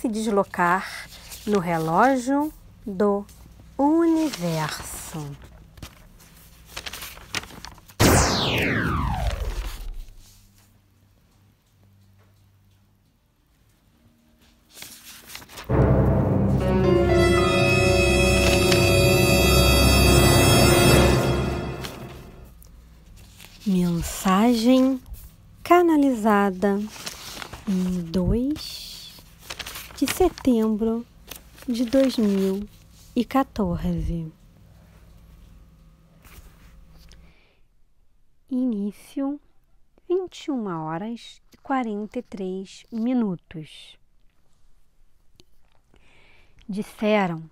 se deslocar no relógio do universo. setembro de 2014. Início 21 horas e 43 minutos. Disseram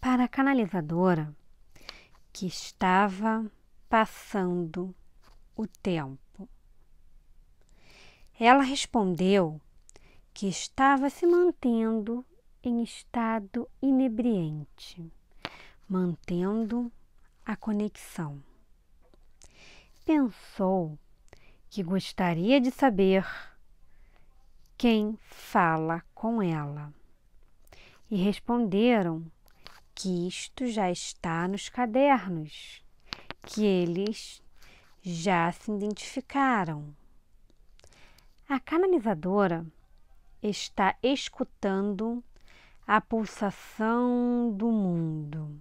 para a canalizadora que estava passando o tempo. Ela respondeu que estava se mantendo em estado inebriante, mantendo a conexão. Pensou que gostaria de saber quem fala com ela. E responderam que isto já está nos cadernos, que eles já se identificaram. A canalizadora está escutando a pulsação do mundo.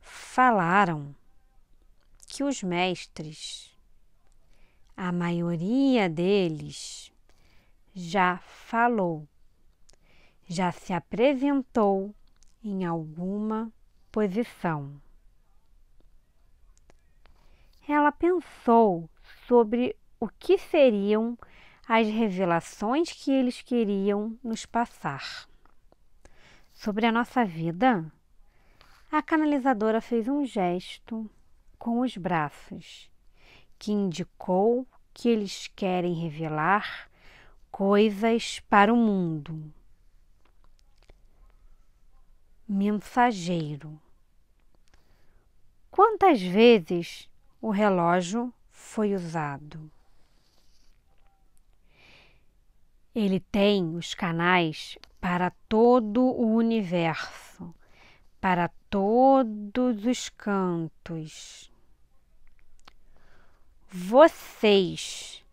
Falaram que os mestres, a maioria deles, já falou, já se apresentou em alguma posição. Ela pensou sobre o que seriam as revelações que eles queriam nos passar. Sobre a nossa vida, a canalizadora fez um gesto com os braços que indicou que eles querem revelar coisas para o mundo. Mensageiro. Quantas vezes o relógio foi usado? Ele tem os canais para todo o universo, para todos os cantos. Vocês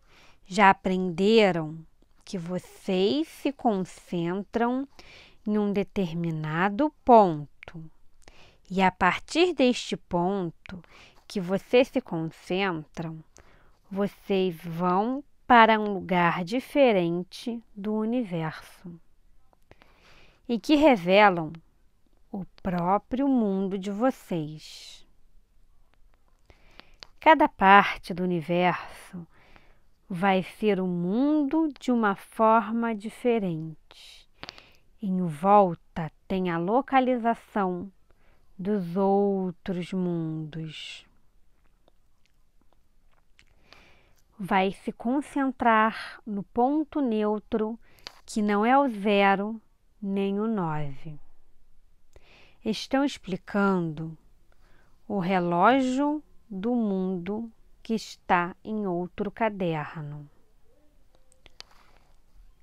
já aprenderam que vocês se concentram em um determinado ponto. E a partir deste ponto que vocês se concentram, vocês vão para um lugar diferente do universo e que revelam o próprio mundo de vocês. Cada parte do universo vai ser o mundo de uma forma diferente. Em volta tem a localização dos outros mundos. vai se concentrar no ponto neutro, que não é o zero nem o nove. Estão explicando o relógio do mundo que está em outro caderno.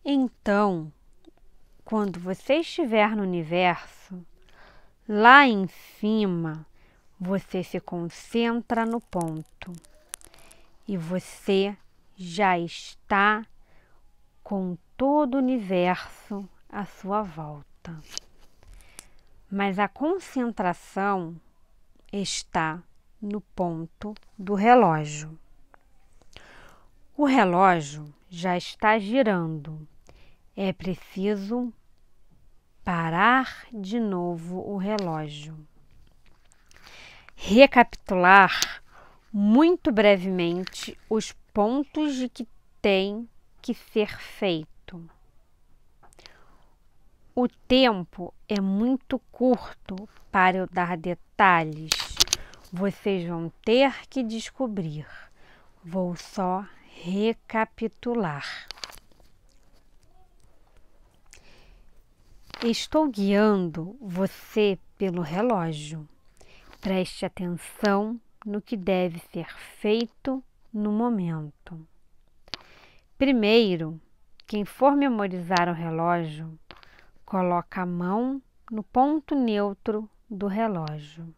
Então, quando você estiver no universo, lá em cima, você se concentra no ponto e você já está com todo o universo à sua volta. Mas a concentração está no ponto do relógio. O relógio já está girando. É preciso parar de novo o relógio. Recapitular muito brevemente os pontos de que tem que ser feito. O tempo é muito curto para eu dar detalhes. Vocês vão ter que descobrir. Vou só recapitular. Estou guiando você pelo relógio. Preste atenção no que deve ser feito no momento. Primeiro, quem for memorizar o relógio, coloca a mão no ponto neutro do relógio.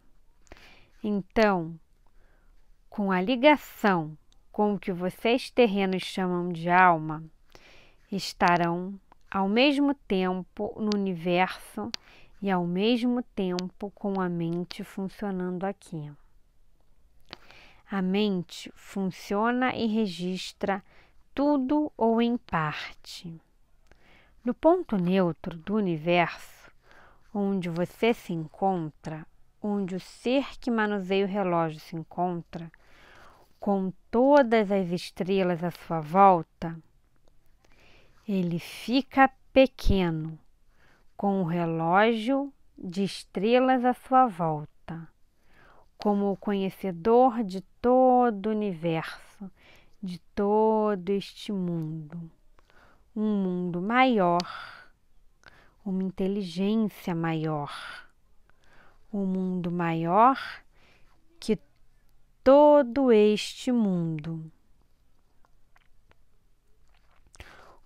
Então, com a ligação com o que vocês terrenos chamam de alma, estarão ao mesmo tempo no universo e ao mesmo tempo com a mente funcionando aqui. A mente funciona e registra tudo ou em parte. No ponto neutro do universo, onde você se encontra, onde o ser que manuseia o relógio se encontra, com todas as estrelas à sua volta, ele fica pequeno, com o relógio de estrelas à sua volta como o conhecedor de todo o universo, de todo este mundo. Um mundo maior, uma inteligência maior, um mundo maior que todo este mundo.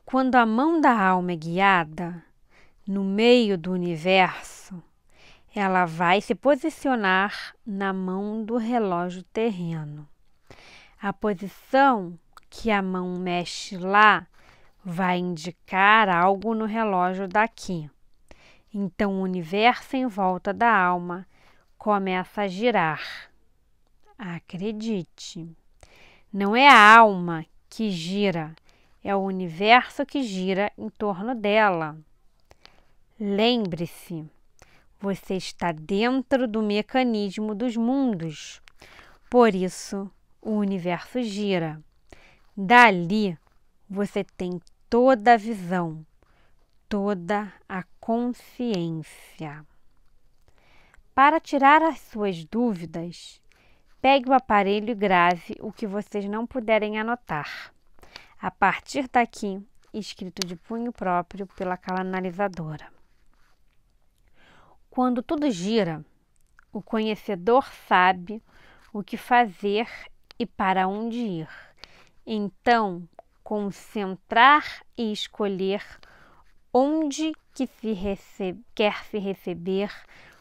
Quando a mão da alma é guiada no meio do universo, ela vai se posicionar na mão do relógio terreno. A posição que a mão mexe lá vai indicar algo no relógio daqui. Então o universo em volta da alma começa a girar. Acredite, não é a alma que gira, é o universo que gira em torno dela. Lembre-se, você está dentro do mecanismo dos mundos. Por isso, o universo gira. Dali, você tem toda a visão, toda a consciência. Para tirar as suas dúvidas, pegue o aparelho e grave o que vocês não puderem anotar. A partir daqui, escrito de punho próprio pela canalizadora. Quando tudo gira, o conhecedor sabe o que fazer e para onde ir. Então, concentrar e escolher onde que se recebe, quer se receber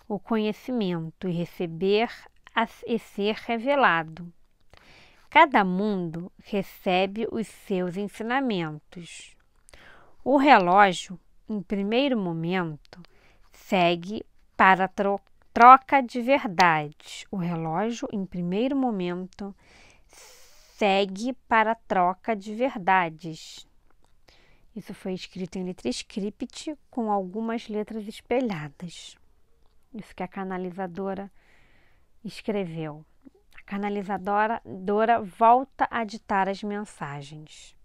o conhecimento e receber a, e ser revelado. Cada mundo recebe os seus ensinamentos. O relógio, em primeiro momento, segue para troca de verdades. O relógio, em primeiro momento, segue para troca de verdades. Isso foi escrito em letra script com algumas letras espelhadas. Isso que a canalizadora escreveu. A canalizadora Dora volta a ditar as mensagens.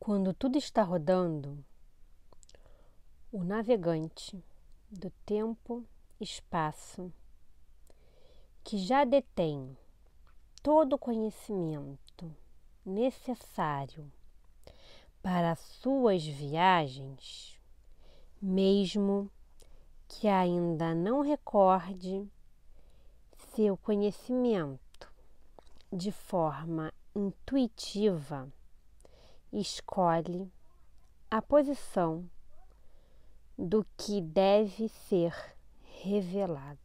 Quando tudo está rodando, o navegante do tempo espaço que já detém todo o conhecimento necessário para suas viagens, mesmo que ainda não recorde seu conhecimento de forma intuitiva, escolhe a posição do que deve ser revelado.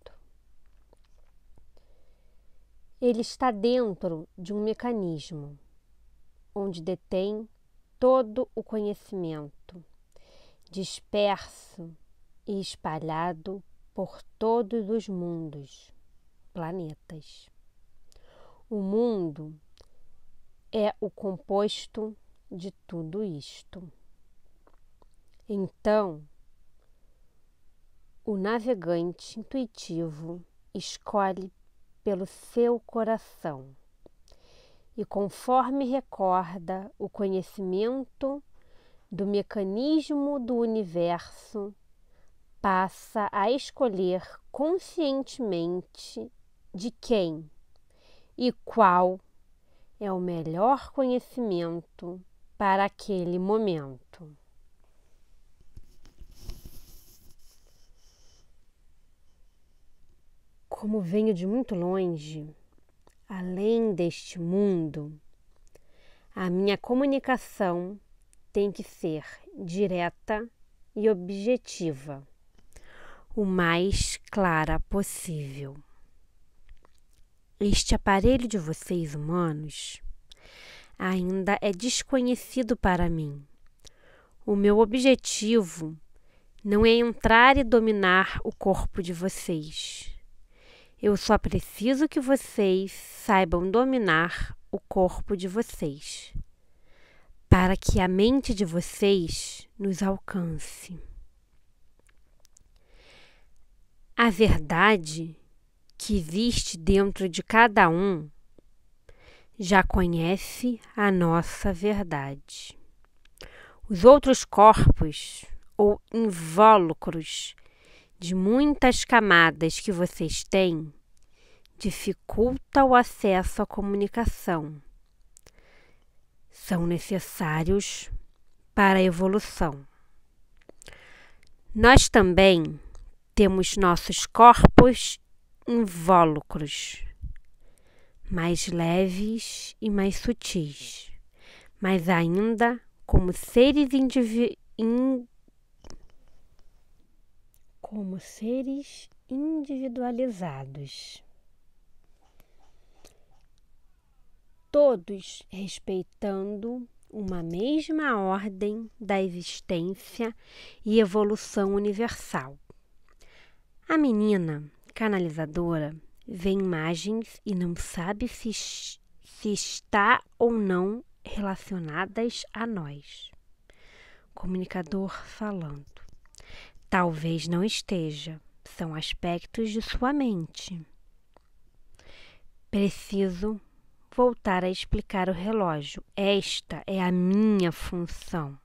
Ele está dentro de um mecanismo onde detém todo o conhecimento, disperso e espalhado por todos os mundos, planetas. O mundo é o composto de tudo isto. Então, o navegante intuitivo escolhe pelo seu coração e, conforme recorda o conhecimento do mecanismo do universo, passa a escolher conscientemente de quem e qual é o melhor conhecimento para aquele momento. como venho de muito longe, além deste mundo, a minha comunicação tem que ser direta e objetiva, o mais clara possível. Este aparelho de vocês humanos ainda é desconhecido para mim. O meu objetivo não é entrar e dominar o corpo de vocês eu só preciso que vocês saibam dominar o corpo de vocês, para que a mente de vocês nos alcance. A verdade que existe dentro de cada um já conhece a nossa verdade. Os outros corpos ou invólucros de muitas camadas que vocês têm dificulta o acesso à comunicação. São necessários para a evolução. Nós também temos nossos corpos invólucros, mais leves e mais sutis, mas ainda como seres individuais como seres individualizados. Todos respeitando uma mesma ordem da existência e evolução universal. A menina canalizadora vê imagens e não sabe se, se está ou não relacionadas a nós. Comunicador falando. Talvez não esteja, são aspectos de sua mente. Preciso voltar a explicar o relógio. Esta é a minha função.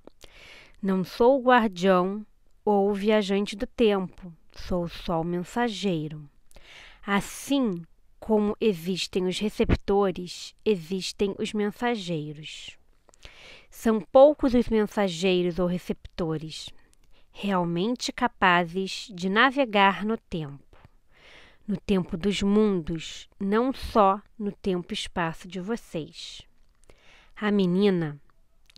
Não sou o guardião ou o viajante do tempo, sou só o mensageiro. Assim como existem os receptores, existem os mensageiros. São poucos os mensageiros ou receptores, realmente capazes de navegar no tempo, no tempo dos mundos, não só no tempo e espaço de vocês. A menina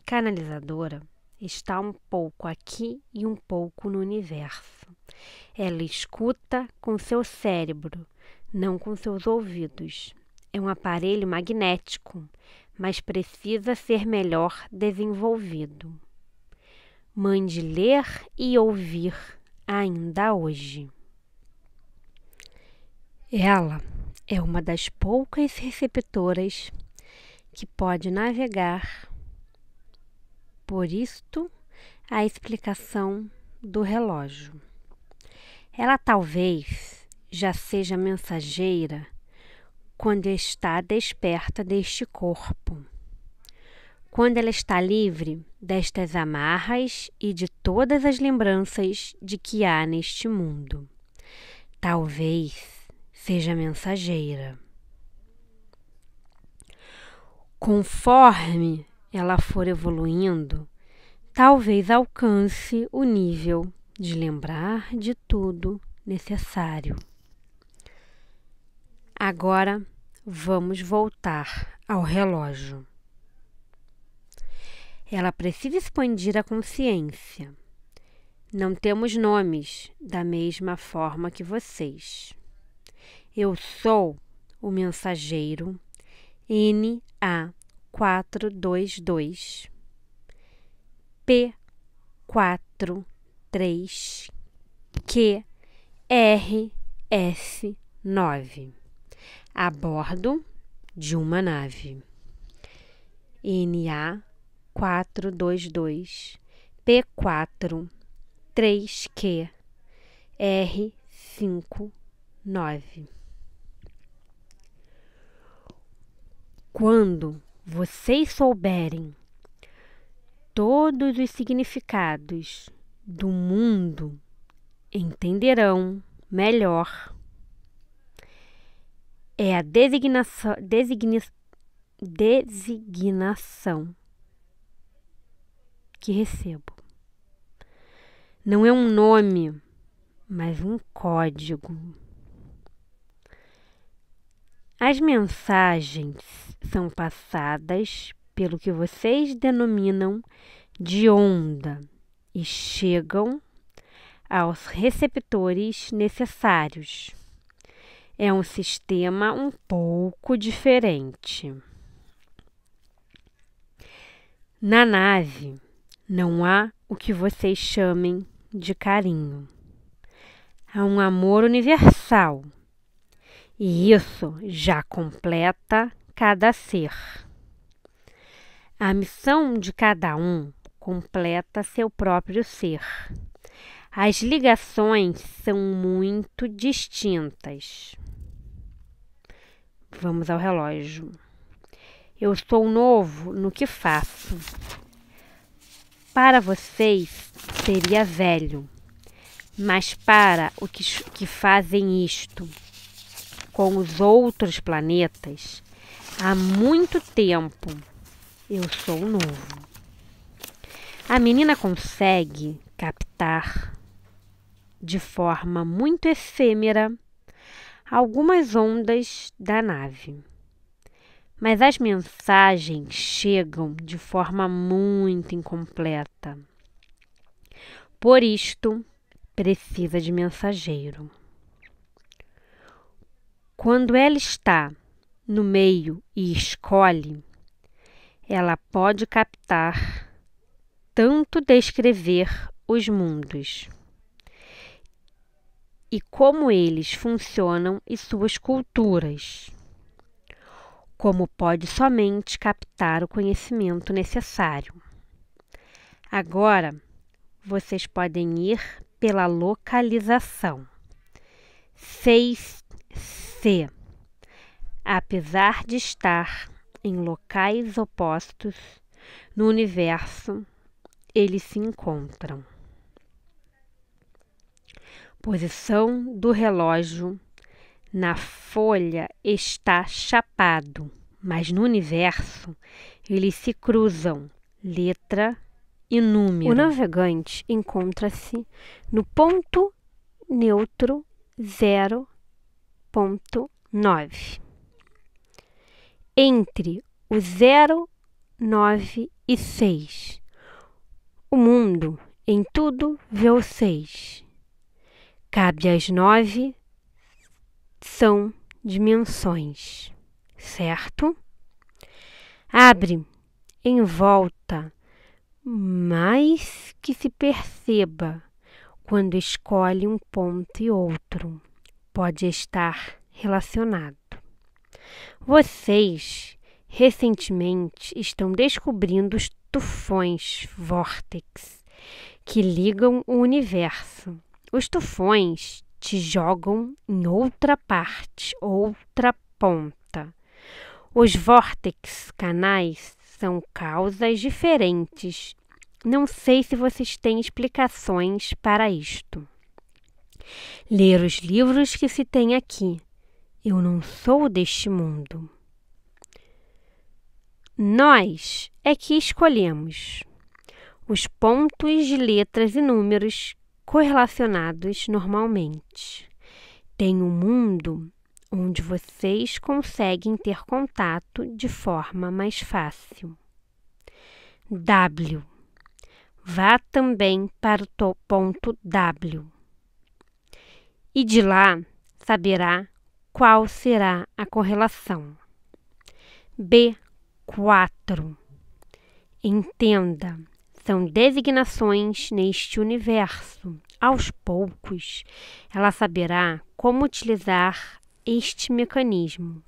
canalizadora está um pouco aqui e um pouco no universo. Ela escuta com seu cérebro, não com seus ouvidos. É um aparelho magnético, mas precisa ser melhor desenvolvido mãe de ler e ouvir ainda hoje. Ela é uma das poucas receptoras que pode navegar. Por isto, a explicação do relógio. Ela talvez já seja mensageira quando está desperta deste corpo quando ela está livre destas amarras e de todas as lembranças de que há neste mundo. Talvez seja mensageira. Conforme ela for evoluindo, talvez alcance o nível de lembrar de tudo necessário. Agora vamos voltar ao relógio. Ela precisa expandir a consciência. Não temos nomes da mesma forma que vocês. Eu sou o mensageiro NA422 P43 QRS9 a bordo de uma nave. NA 422, P4, 3Q, R5, 9. Quando vocês souberem todos os significados do mundo, entenderão melhor. É a designação, designi, designação que recebo. Não é um nome, mas um código. As mensagens são passadas pelo que vocês denominam de onda e chegam aos receptores necessários. É um sistema um pouco diferente. Na nave, não há o que vocês chamem de carinho. Há um amor universal. E isso já completa cada ser. A missão de cada um completa seu próprio ser. As ligações são muito distintas. Vamos ao relógio. Eu estou novo no que faço. Para vocês seria velho, mas para os que, que fazem isto com os outros planetas, há muito tempo eu sou novo. A menina consegue captar de forma muito efêmera algumas ondas da nave mas as mensagens chegam de forma muito incompleta. Por isto, precisa de mensageiro. Quando ela está no meio e escolhe, ela pode captar tanto descrever os mundos e como eles funcionam e suas culturas como pode somente captar o conhecimento necessário. Agora, vocês podem ir pela localização. 6C. Apesar de estar em locais opostos no universo, eles se encontram. Posição do relógio na folha está chapado, mas no universo eles se cruzam, letra e número. O navegante encontra-se no ponto neutro 0.9. Entre o 0, 9 e 6. O mundo em tudo vê o 6. Cabe às 9 são dimensões, certo? Abre em volta, mas que se perceba quando escolhe um ponto e outro, pode estar relacionado. Vocês recentemente estão descobrindo os tufões vórtex que ligam o universo. Os tufões te jogam em outra parte, outra ponta. Os vórtices canais são causas diferentes. Não sei se vocês têm explicações para isto. Ler os livros que se tem aqui. Eu não sou deste mundo. Nós é que escolhemos os pontos de letras e números correlacionados normalmente. Tem um mundo onde vocês conseguem ter contato de forma mais fácil. W. Vá também para o ponto W. E de lá saberá qual será a correlação. B4. Entenda são designações neste universo. Aos poucos, ela saberá como utilizar este mecanismo.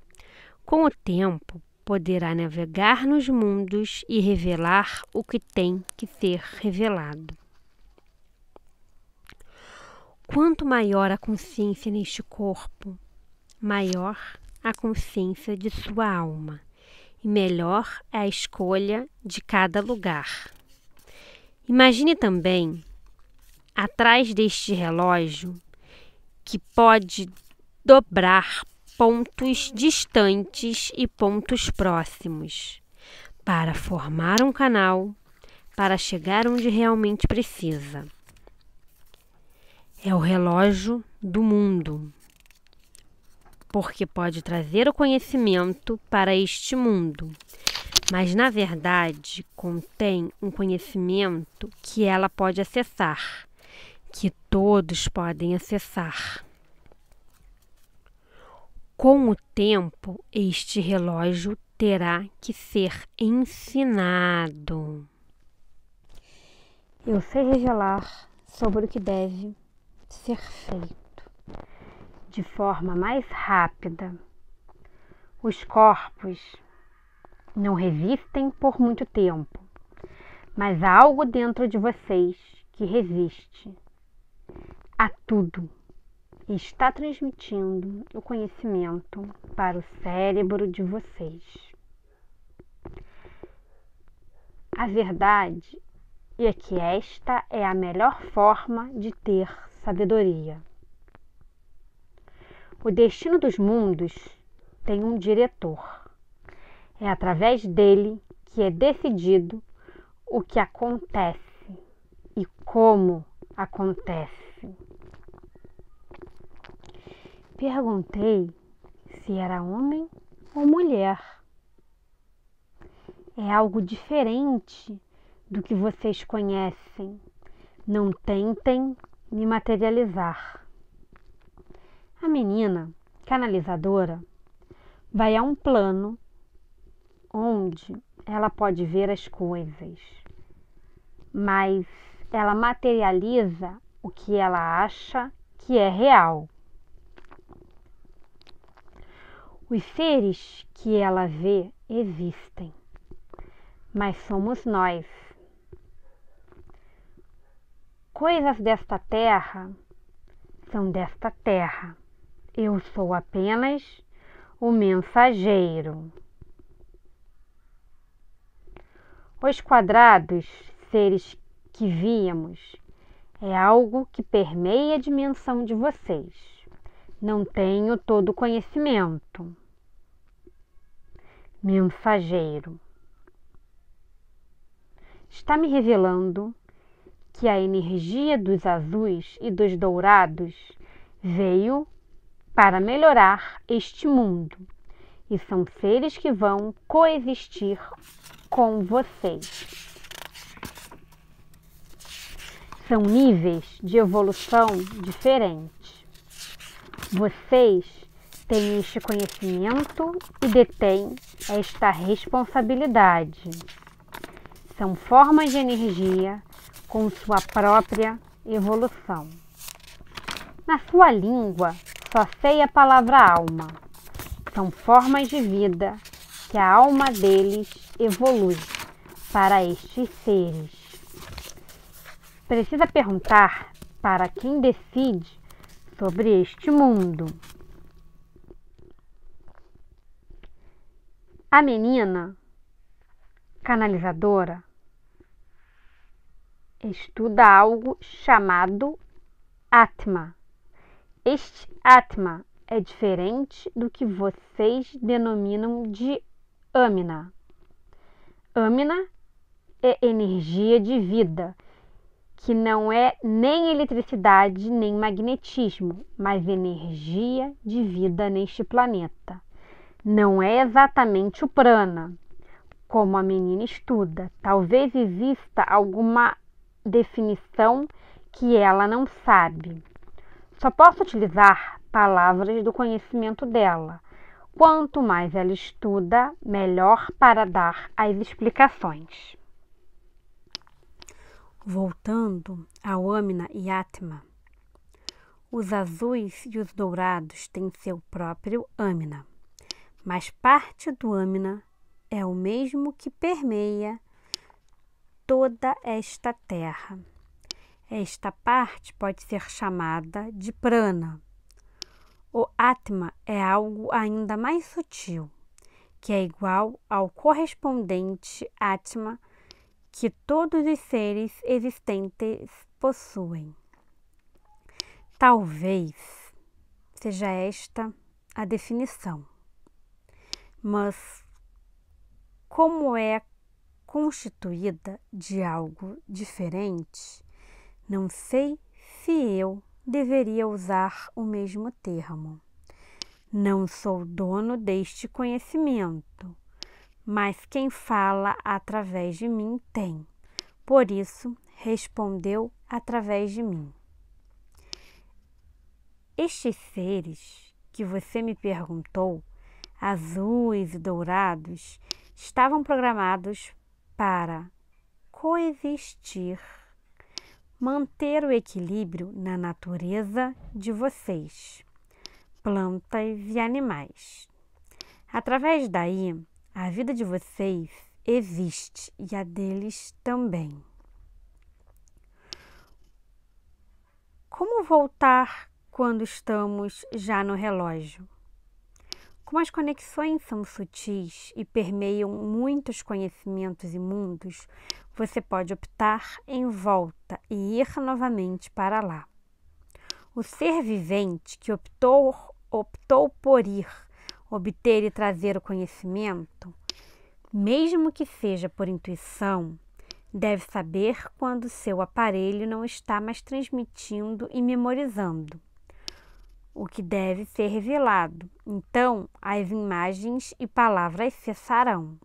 Com o tempo, poderá navegar nos mundos e revelar o que tem que ser revelado. Quanto maior a consciência neste corpo, maior a consciência de sua alma e melhor é a escolha de cada lugar. Imagine também atrás deste relógio que pode dobrar pontos distantes e pontos próximos para formar um canal para chegar onde realmente precisa. É o relógio do mundo, porque pode trazer o conhecimento para este mundo mas na verdade contém um conhecimento que ela pode acessar, que todos podem acessar. Com o tempo, este relógio terá que ser ensinado. Eu sei revelar sobre o que deve ser feito de forma mais rápida. Os corpos não resistem por muito tempo, mas há algo dentro de vocês que resiste a tudo e está transmitindo o conhecimento para o cérebro de vocês. A verdade é que esta é a melhor forma de ter sabedoria. O destino dos mundos tem um diretor é através dele que é decidido o que acontece e como acontece. Perguntei se era homem ou mulher. É algo diferente do que vocês conhecem. Não tentem me materializar. A menina canalizadora vai a um plano onde ela pode ver as coisas, mas ela materializa o que ela acha que é real. Os seres que ela vê existem, mas somos nós. Coisas desta terra são desta terra. Eu sou apenas o mensageiro. Os quadrados, seres que víamos, é algo que permeia a dimensão de vocês. Não tenho todo o conhecimento. Mensageiro. Está me revelando que a energia dos azuis e dos dourados veio para melhorar este mundo e são seres que vão coexistir com vocês. São níveis de evolução diferentes. Vocês têm este conhecimento e detêm esta responsabilidade. São formas de energia com sua própria evolução. Na sua língua só sei a palavra alma. São formas de vida que a alma deles evolui para estes seres. Precisa perguntar para quem decide sobre este mundo. A menina canalizadora estuda algo chamado Atma. Este Atma é diferente do que vocês denominam de Amina. Amina é energia de vida, que não é nem eletricidade nem magnetismo, mas energia de vida neste planeta. Não é exatamente o prana, como a menina estuda. Talvez exista alguma definição que ela não sabe. Só posso utilizar palavras do conhecimento dela, Quanto mais ela estuda, melhor para dar as explicações. Voltando ao Amina e Atma, os azuis e os dourados têm seu próprio Amina, mas parte do Amina é o mesmo que permeia toda esta terra. Esta parte pode ser chamada de prana o Atma é algo ainda mais sutil, que é igual ao correspondente Atma que todos os seres existentes possuem. Talvez seja esta a definição. Mas como é constituída de algo diferente, não sei se eu deveria usar o mesmo termo. Não sou dono deste conhecimento, mas quem fala através de mim tem. Por isso, respondeu através de mim. Estes seres que você me perguntou, azuis e dourados, estavam programados para coexistir manter o equilíbrio na natureza de vocês, plantas e animais. Através daí, a vida de vocês existe e a deles também. Como voltar quando estamos já no relógio? Como as conexões são sutis e permeiam muitos conhecimentos e mundos, você pode optar em volta e ir novamente para lá. O ser vivente que optou, optou por ir, obter e trazer o conhecimento, mesmo que seja por intuição, deve saber quando seu aparelho não está mais transmitindo e memorizando o que deve ser revelado. Então, as imagens e palavras cessarão.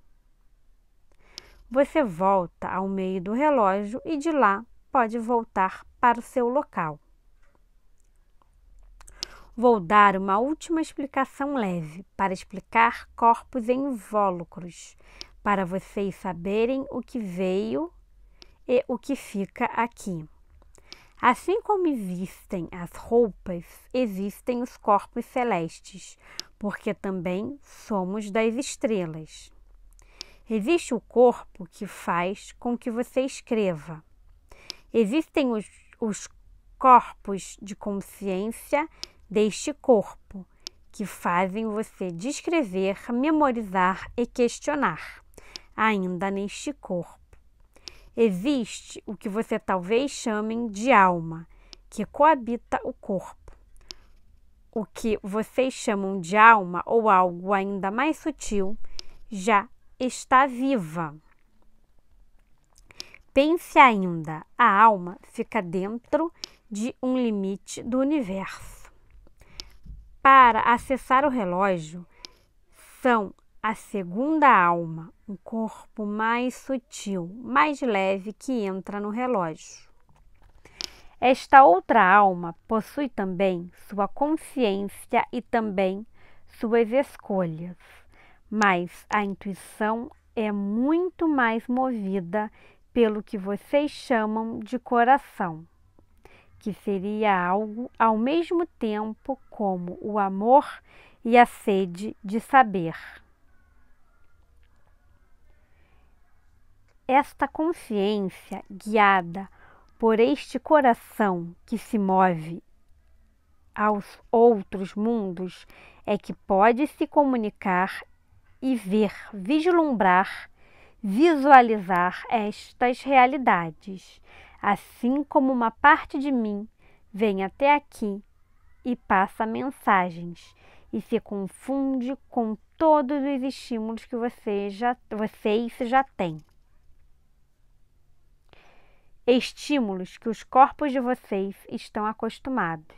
Você volta ao meio do relógio e de lá pode voltar para o seu local. Vou dar uma última explicação leve para explicar corpos invólucros, para vocês saberem o que veio e o que fica aqui. Assim como existem as roupas, existem os corpos celestes, porque também somos das estrelas. Existe o corpo que faz com que você escreva. Existem os, os corpos de consciência deste corpo, que fazem você descrever, memorizar e questionar, ainda neste corpo. Existe o que você talvez chamem de alma, que coabita o corpo. O que vocês chamam de alma ou algo ainda mais sutil já está viva pense ainda, a alma fica dentro de um limite do universo. Para acessar o relógio, são a segunda alma, um corpo mais sutil, mais leve que entra no relógio. Esta outra alma possui também sua consciência e também suas escolhas, mas a intuição é muito mais movida pelo que vocês chamam de coração, que seria algo ao mesmo tempo como o amor e a sede de saber. Esta consciência guiada por este coração que se move aos outros mundos é que pode se comunicar e ver, vislumbrar visualizar estas realidades, assim como uma parte de mim vem até aqui e passa mensagens e se confunde com todos os estímulos que você já, vocês já têm. Estímulos que os corpos de vocês estão acostumados.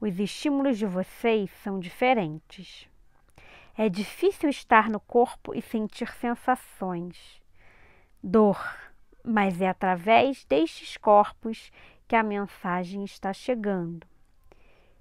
Os estímulos de vocês são diferentes. É difícil estar no corpo e sentir sensações. Dor, mas é através destes corpos que a mensagem está chegando.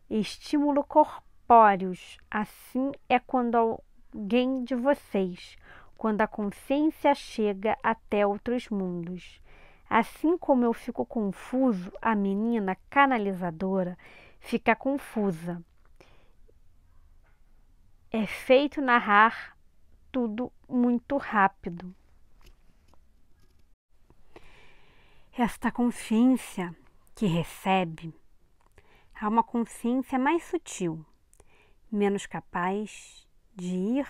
Estímulo corpóreos, assim é quando alguém de vocês, quando a consciência chega até outros mundos. Assim como eu fico confuso, a menina canalizadora fica confusa é feito narrar tudo muito rápido. Esta consciência que recebe há é uma consciência mais sutil, menos capaz de ir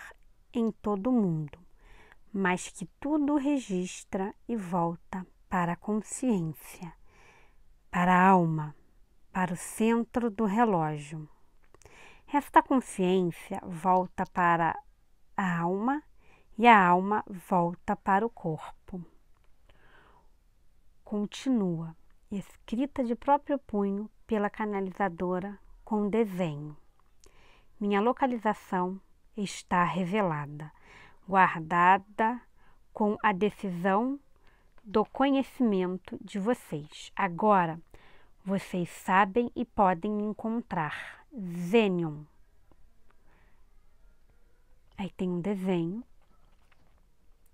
em todo o mundo, mas que tudo registra e volta para a consciência, para a alma, para o centro do relógio. Esta consciência volta para a alma e a alma volta para o corpo. Continua, escrita de próprio punho pela canalizadora com desenho. Minha localização está revelada, guardada com a decisão do conhecimento de vocês. Agora, vocês sabem e podem me encontrar venham. Aí tem um desenho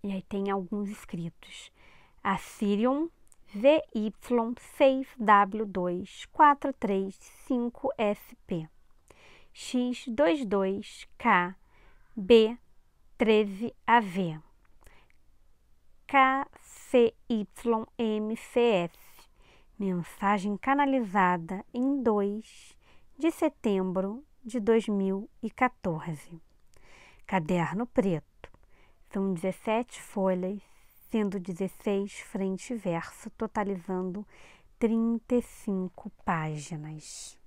e aí tem alguns escritos. Assyrian VY6W2435SP X22K B13AV KCYMCF Mensagem canalizada em 2 de setembro de 2014. Caderno preto. São 17 folhas, sendo 16 frente e verso, totalizando 35 páginas.